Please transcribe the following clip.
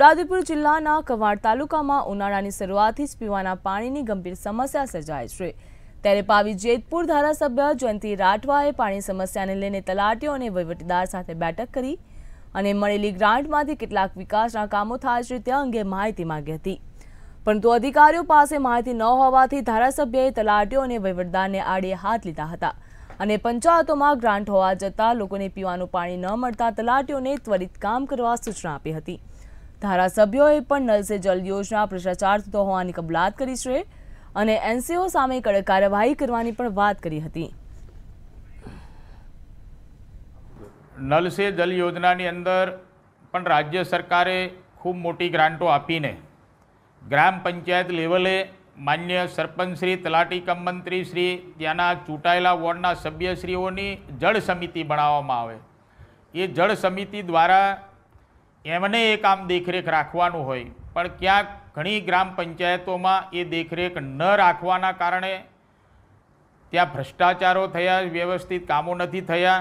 રાધેપુર જિલ્લાના કવાડ તાલુકામાં ઉનાળાની શરૂઆતથી જ પીવાના પાણીની ગંભીર સમસ્યા સર્જાય છે ત્યારે પાવી જેતપુર ધારાસભ્ય જયંતિ રાઠવાએ પાણી સમસ્યાને લઈને તલાટીઓ અને વહીવટદાર સાથે બેઠક કરી અને મળેલી ગ્રાન્ટમાંથી કેટલાક વિકાસના કામો થાય છે તે અંગે માહિતી માંગી હતી પરંતુ અધિકારીઓ પાસે માહિતી ન હોવાથી ધારાસભ્યએ તલાટીઓ અને વહીવટદારને આડે હાથ લીધા હતા અને પંચાયતોમાં ગ્રાન્ટ હોવા જતાં લોકોને પીવાનું પાણી ન મળતા તલાટીઓને ત્વરિત કામ કરવા સૂચના આપી હતી ધારાસભ્યોએ પણ નલ સે જલ યોજના ભ્રષ્ટાચાર થતો હોવાની કબૂલાત કરી છે અને એનસીઓ સામે કડક કાર્યવાહી કરવાની પણ વાત કરી હતી નલ સે જલ યોજનાની અંદર પણ રાજ્ય સરકારે ખૂબ મોટી ગ્રાન્ટો આપીને ગ્રામ પંચાયત લેવલે માન્ય સરપંચશ્રી તલાટી કમ મંત્રીશ્રી ત્યાંના ચૂંટાયેલા વોર્ડના સભ્યશ્રીઓની જળ સમિતિ બનાવવામાં આવે એ જળ સમિતિ દ્વારા એમને એ કામ દેખરેખ રાખવાનું હોય પણ ક્યાંક ઘણી ગ્રામ પંચાયતોમાં એ દેખરેખ ન રાખવાના કારણે ત્યાં ભ્રષ્ટાચારો થયા વ્યવસ્થિત કામો નથી થયા